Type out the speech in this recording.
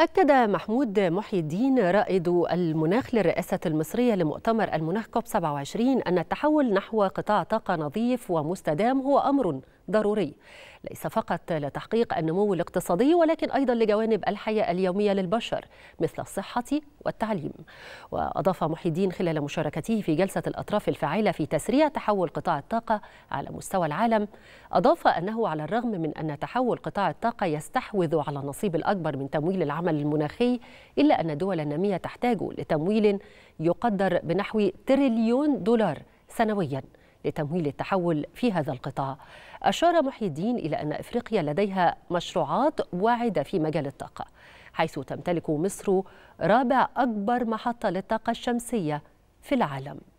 أكد محمود محي الدين رائد المناخ للرئاسة المصرية لمؤتمر المناخ كوب 27 أن التحول نحو قطاع طاقة نظيف ومستدام هو أمر ضروري ليس فقط لتحقيق النمو الاقتصادي ولكن أيضا لجوانب الحياة اليومية للبشر مثل الصحة والتعليم وأضاف محي الدين خلال مشاركته في جلسة الأطراف الفاعلة في تسريع تحول قطاع الطاقة على مستوى العالم أضاف أنه على الرغم من أن تحول قطاع الطاقة يستحوذ على النصيب الأكبر من تمويل العمل المناخي إلا أن الدول النامية تحتاج لتمويل يقدر بنحو تريليون دولار سنوياً لتمويل التحول في هذا القطاع أشار محي الدين إلى أن إفريقيا لديها مشروعات واعدة في مجال الطاقة حيث تمتلك مصر رابع أكبر محطة للطاقة الشمسية في العالم